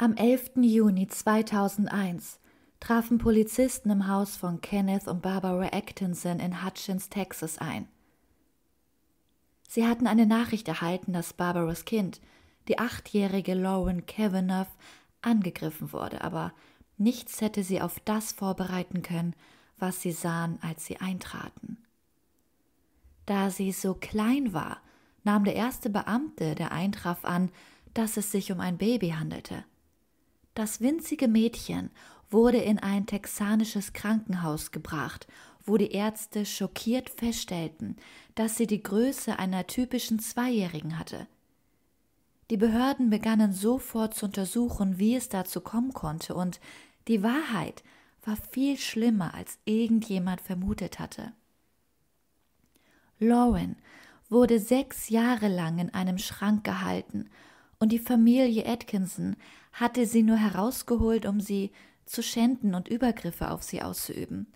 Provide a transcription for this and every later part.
Am 11. Juni 2001 trafen Polizisten im Haus von Kenneth und Barbara Atkinson in Hutchins, Texas ein. Sie hatten eine Nachricht erhalten, dass Barbaras Kind, die achtjährige Lauren Kavanaugh, angegriffen wurde, aber nichts hätte sie auf das vorbereiten können, was sie sahen, als sie eintraten. Da sie so klein war, nahm der erste Beamte, der eintraf, an, dass es sich um ein Baby handelte. Das winzige Mädchen wurde in ein texanisches Krankenhaus gebracht, wo die Ärzte schockiert feststellten, dass sie die Größe einer typischen Zweijährigen hatte. Die Behörden begannen sofort zu untersuchen, wie es dazu kommen konnte, und die Wahrheit war viel schlimmer, als irgendjemand vermutet hatte. Lauren wurde sechs Jahre lang in einem Schrank gehalten, und die Familie Atkinson hatte sie nur herausgeholt, um sie zu schänden und Übergriffe auf sie auszuüben.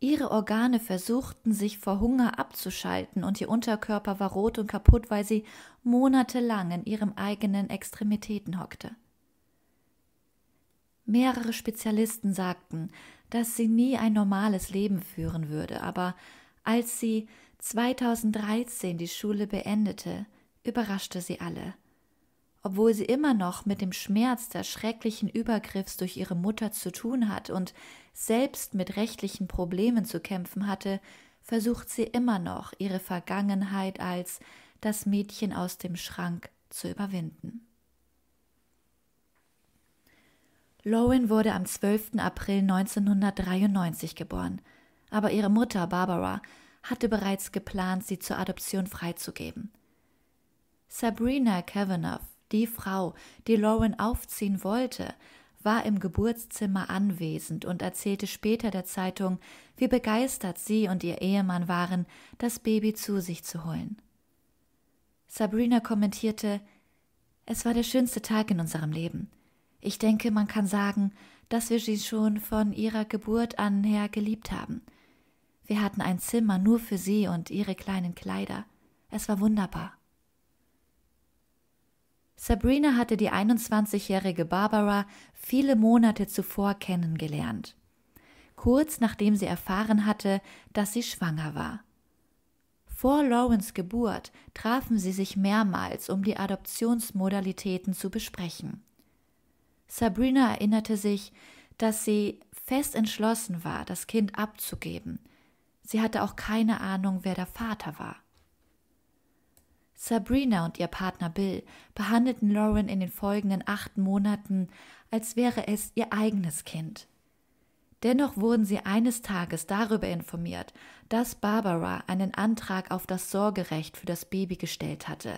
Ihre Organe versuchten sich vor Hunger abzuschalten und ihr Unterkörper war rot und kaputt, weil sie monatelang in ihren eigenen Extremitäten hockte. Mehrere Spezialisten sagten, dass sie nie ein normales Leben führen würde, aber als sie 2013 die Schule beendete, überraschte sie alle obwohl sie immer noch mit dem Schmerz des schrecklichen Übergriffs durch ihre Mutter zu tun hat und selbst mit rechtlichen Problemen zu kämpfen hatte, versucht sie immer noch, ihre Vergangenheit als das Mädchen aus dem Schrank zu überwinden. Lauren wurde am 12. April 1993 geboren, aber ihre Mutter Barbara hatte bereits geplant, sie zur Adoption freizugeben. Sabrina Kavanaugh die Frau, die Lauren aufziehen wollte, war im Geburtszimmer anwesend und erzählte später der Zeitung, wie begeistert sie und ihr Ehemann waren, das Baby zu sich zu holen. Sabrina kommentierte Es war der schönste Tag in unserem Leben. Ich denke, man kann sagen, dass wir sie schon von ihrer Geburt an her geliebt haben. Wir hatten ein Zimmer nur für sie und ihre kleinen Kleider. Es war wunderbar. Sabrina hatte die 21-jährige Barbara viele Monate zuvor kennengelernt, kurz nachdem sie erfahren hatte, dass sie schwanger war. Vor Lawrence Geburt trafen sie sich mehrmals, um die Adoptionsmodalitäten zu besprechen. Sabrina erinnerte sich, dass sie fest entschlossen war, das Kind abzugeben. Sie hatte auch keine Ahnung, wer der Vater war. Sabrina und ihr Partner Bill behandelten Lauren in den folgenden acht Monaten, als wäre es ihr eigenes Kind. Dennoch wurden sie eines Tages darüber informiert, dass Barbara einen Antrag auf das Sorgerecht für das Baby gestellt hatte.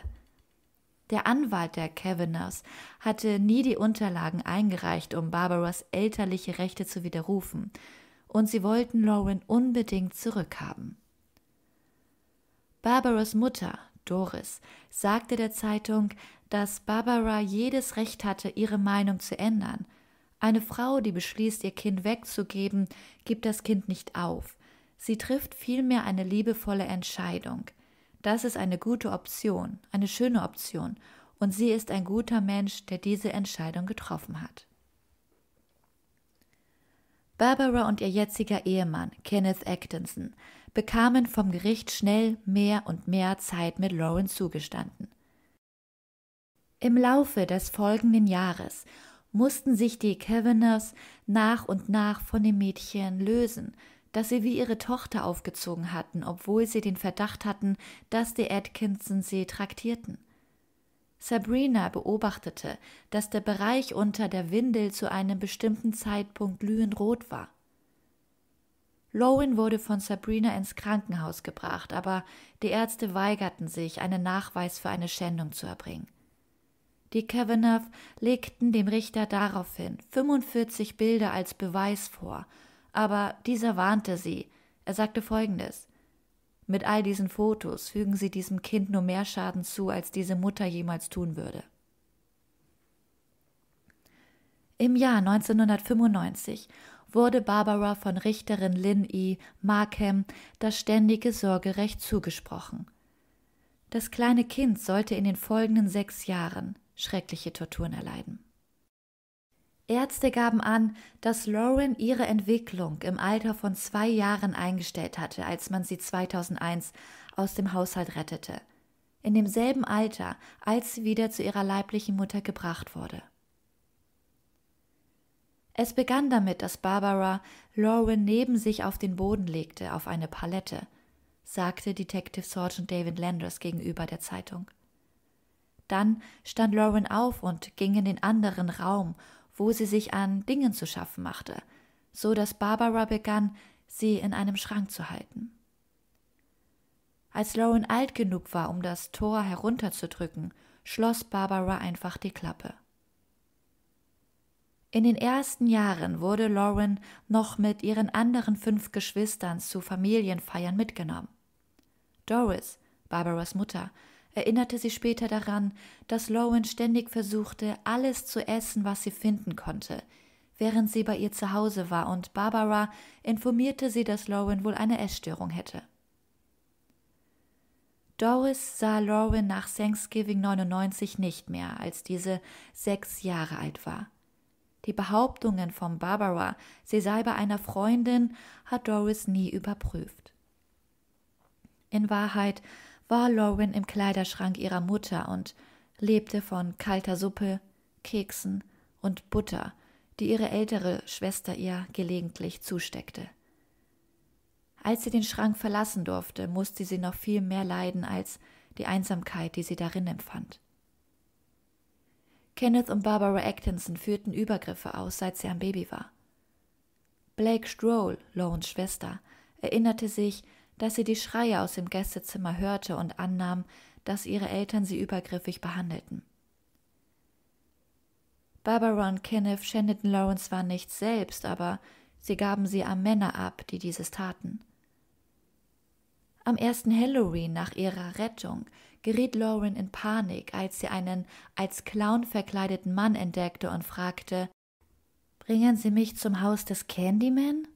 Der Anwalt der Kaviners hatte nie die Unterlagen eingereicht, um Barbaras elterliche Rechte zu widerrufen, und sie wollten Lauren unbedingt zurückhaben. Barbaras Mutter, Doris, sagte der Zeitung, dass Barbara jedes Recht hatte, ihre Meinung zu ändern. Eine Frau, die beschließt, ihr Kind wegzugeben, gibt das Kind nicht auf. Sie trifft vielmehr eine liebevolle Entscheidung. Das ist eine gute Option, eine schöne Option, und sie ist ein guter Mensch, der diese Entscheidung getroffen hat. Barbara und ihr jetziger Ehemann, Kenneth Atkinson, bekamen vom Gericht schnell mehr und mehr Zeit mit Lauren zugestanden. Im Laufe des folgenden Jahres mussten sich die Kavanaghs nach und nach von dem Mädchen lösen, das sie wie ihre Tochter aufgezogen hatten, obwohl sie den Verdacht hatten, dass die Atkinson sie traktierten. Sabrina beobachtete, dass der Bereich unter der Windel zu einem bestimmten Zeitpunkt glühend rot war. Lowen wurde von Sabrina ins Krankenhaus gebracht, aber die Ärzte weigerten sich, einen Nachweis für eine Schändung zu erbringen. Die Kavanaugh legten dem Richter daraufhin 45 Bilder als Beweis vor, aber dieser warnte sie. Er sagte folgendes: Mit all diesen Fotos fügen sie diesem Kind nur mehr Schaden zu, als diese Mutter jemals tun würde. Im Jahr 1995 wurde Barbara von Richterin Lynn E. Markham das ständige Sorgerecht zugesprochen. Das kleine Kind sollte in den folgenden sechs Jahren schreckliche Torturen erleiden. Ärzte gaben an, dass Lauren ihre Entwicklung im Alter von zwei Jahren eingestellt hatte, als man sie 2001 aus dem Haushalt rettete. In demselben Alter, als sie wieder zu ihrer leiblichen Mutter gebracht wurde. Es begann damit, dass Barbara Lauren neben sich auf den Boden legte, auf eine Palette, sagte Detective Sergeant David Landers gegenüber der Zeitung. Dann stand Lauren auf und ging in den anderen Raum, wo sie sich an Dingen zu schaffen machte, so dass Barbara begann, sie in einem Schrank zu halten. Als Lauren alt genug war, um das Tor herunterzudrücken, schloss Barbara einfach die Klappe. In den ersten Jahren wurde Lauren noch mit ihren anderen fünf Geschwistern zu Familienfeiern mitgenommen. Doris, Barbaras Mutter, erinnerte sie später daran, dass Lauren ständig versuchte, alles zu essen, was sie finden konnte, während sie bei ihr zu Hause war, und Barbara informierte sie, dass Lauren wohl eine Essstörung hätte. Doris sah Lauren nach Thanksgiving 99 nicht mehr, als diese sechs Jahre alt war. Die Behauptungen von Barbara, sie sei bei einer Freundin, hat Doris nie überprüft. In Wahrheit war Lauren im Kleiderschrank ihrer Mutter und lebte von kalter Suppe, Keksen und Butter, die ihre ältere Schwester ihr gelegentlich zusteckte. Als sie den Schrank verlassen durfte, musste sie noch viel mehr leiden als die Einsamkeit, die sie darin empfand. Kenneth und Barbara Atkinson führten Übergriffe aus, seit sie ein Baby war. Blake Stroll, Lowens Schwester, erinnerte sich, dass sie die Schreie aus dem Gästezimmer hörte und annahm, dass ihre Eltern sie übergriffig behandelten. Barbara und Kenneth schändeten Lawrence zwar nicht selbst, aber sie gaben sie an Männer ab, die dieses taten. Am ersten Halloween nach ihrer Rettung geriet Lauren in Panik, als sie einen als Clown verkleideten Mann entdeckte und fragte Bringen Sie mich zum Haus des Candyman?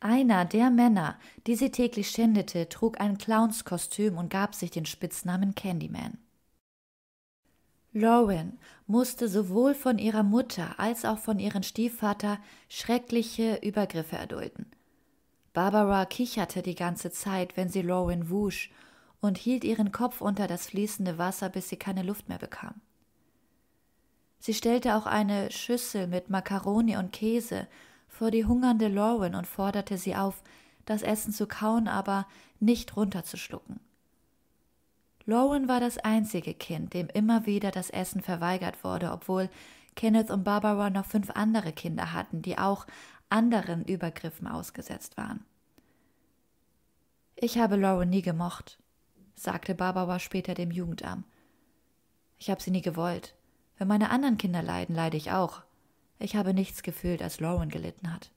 Einer der Männer, die sie täglich schändete, trug ein Clownskostüm und gab sich den Spitznamen Candyman. Lauren musste sowohl von ihrer Mutter als auch von ihrem Stiefvater schreckliche Übergriffe erdulden. Barbara kicherte die ganze Zeit, wenn sie Lauren wusch, und hielt ihren Kopf unter das fließende Wasser, bis sie keine Luft mehr bekam. Sie stellte auch eine Schüssel mit Makaroni und Käse vor die hungernde Lauren und forderte sie auf, das Essen zu kauen, aber nicht runterzuschlucken. Lauren war das einzige Kind, dem immer wieder das Essen verweigert wurde, obwohl Kenneth und Barbara noch fünf andere Kinder hatten, die auch anderen Übergriffen ausgesetzt waren. Ich habe Lauren nie gemocht, sagte Barbara später dem Jugendamt. Ich habe sie nie gewollt. Wenn meine anderen Kinder leiden, leide ich auch. Ich habe nichts gefühlt, als Lauren gelitten hat.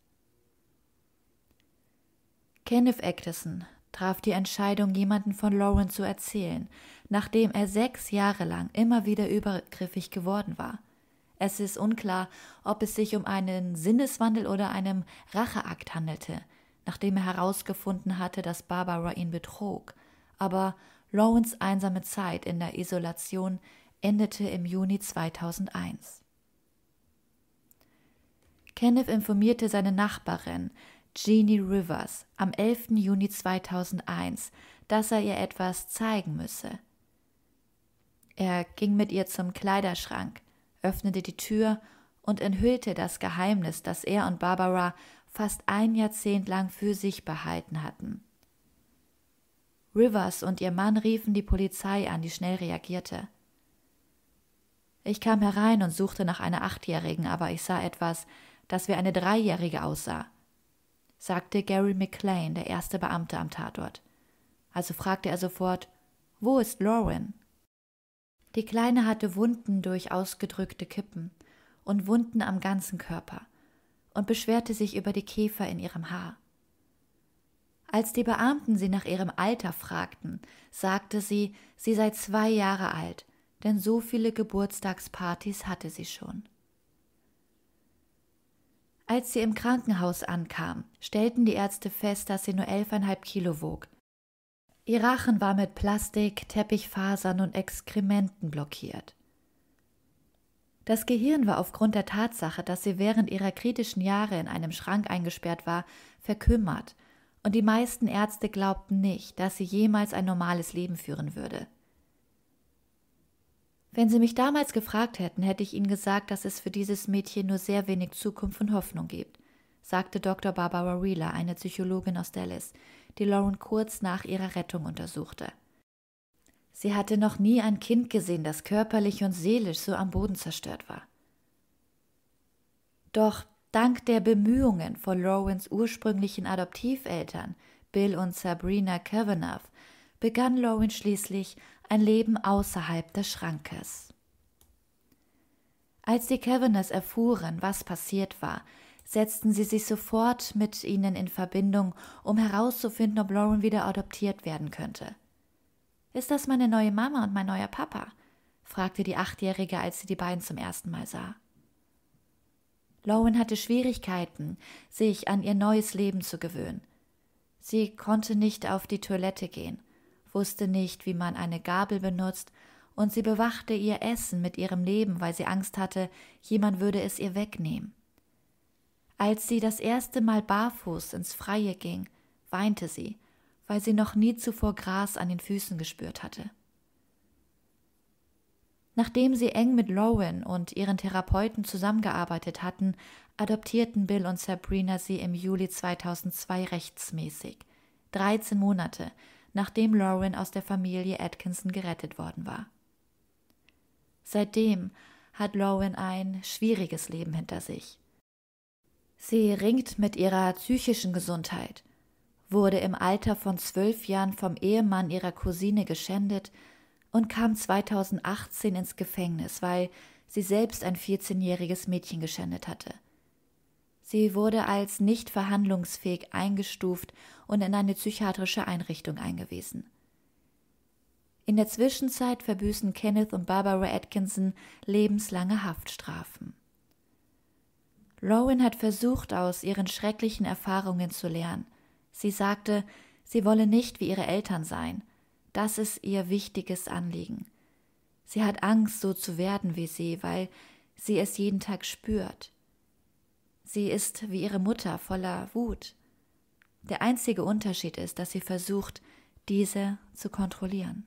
Kenneth Actison traf die Entscheidung, jemanden von Lauren zu erzählen, nachdem er sechs Jahre lang immer wieder übergriffig geworden war. Es ist unklar, ob es sich um einen Sinneswandel oder einem Racheakt handelte, nachdem er herausgefunden hatte, dass Barbara ihn betrog. Aber Lawrence' einsame Zeit in der Isolation endete im Juni 2001. Kenneth informierte seine Nachbarin, Jeannie Rivers, am 11. Juni 2001, dass er ihr etwas zeigen müsse. Er ging mit ihr zum Kleiderschrank öffnete die Tür und enthüllte das Geheimnis, das er und Barbara fast ein Jahrzehnt lang für sich behalten hatten. Rivers und ihr Mann riefen die Polizei an, die schnell reagierte. Ich kam herein und suchte nach einer Achtjährigen, aber ich sah etwas, das wie eine Dreijährige aussah, sagte Gary McLean, der erste Beamte am Tatort. Also fragte er sofort, wo ist Lauren? Die Kleine hatte Wunden durch ausgedrückte Kippen und Wunden am ganzen Körper und beschwerte sich über die Käfer in ihrem Haar. Als die Beamten sie nach ihrem Alter fragten, sagte sie, sie sei zwei Jahre alt, denn so viele Geburtstagspartys hatte sie schon. Als sie im Krankenhaus ankam, stellten die Ärzte fest, dass sie nur elfeinhalb Kilo wog Ihr Rachen war mit Plastik, Teppichfasern und Exkrementen blockiert. Das Gehirn war aufgrund der Tatsache, dass sie während ihrer kritischen Jahre in einem Schrank eingesperrt war, verkümmert, und die meisten Ärzte glaubten nicht, dass sie jemals ein normales Leben führen würde. Wenn Sie mich damals gefragt hätten, hätte ich Ihnen gesagt, dass es für dieses Mädchen nur sehr wenig Zukunft und Hoffnung gibt sagte Dr. Barbara Wheeler, eine Psychologin aus Dallas, die Lauren kurz nach ihrer Rettung untersuchte. Sie hatte noch nie ein Kind gesehen, das körperlich und seelisch so am Boden zerstört war. Doch dank der Bemühungen von Lawrence ursprünglichen Adoptiveltern, Bill und Sabrina Kavanagh, begann Lauren schließlich ein Leben außerhalb des Schrankes. Als die Kavanaghs erfuhren, was passiert war, setzten sie sich sofort mit ihnen in Verbindung, um herauszufinden, ob Lauren wieder adoptiert werden könnte. Ist das meine neue Mama und mein neuer Papa? fragte die Achtjährige, als sie die beiden zum ersten Mal sah. Lauren hatte Schwierigkeiten, sich an ihr neues Leben zu gewöhnen. Sie konnte nicht auf die Toilette gehen, wusste nicht, wie man eine Gabel benutzt, und sie bewachte ihr Essen mit ihrem Leben, weil sie Angst hatte, jemand würde es ihr wegnehmen. Als sie das erste Mal barfuß ins Freie ging, weinte sie, weil sie noch nie zuvor Gras an den Füßen gespürt hatte. Nachdem sie eng mit Lowen und ihren Therapeuten zusammengearbeitet hatten, adoptierten Bill und Sabrina sie im Juli 2002 rechtsmäßig, 13 Monate, nachdem Lauren aus der Familie Atkinson gerettet worden war. Seitdem hat Lauren ein schwieriges Leben hinter sich. Sie ringt mit ihrer psychischen Gesundheit, wurde im Alter von zwölf Jahren vom Ehemann ihrer Cousine geschändet und kam 2018 ins Gefängnis, weil sie selbst ein 14-jähriges Mädchen geschändet hatte. Sie wurde als nicht verhandlungsfähig eingestuft und in eine psychiatrische Einrichtung eingewiesen. In der Zwischenzeit verbüßen Kenneth und Barbara Atkinson lebenslange Haftstrafen. Rowan hat versucht, aus ihren schrecklichen Erfahrungen zu lernen. Sie sagte, sie wolle nicht wie ihre Eltern sein. Das ist ihr wichtiges Anliegen. Sie hat Angst, so zu werden wie sie, weil sie es jeden Tag spürt. Sie ist wie ihre Mutter voller Wut. Der einzige Unterschied ist, dass sie versucht, diese zu kontrollieren.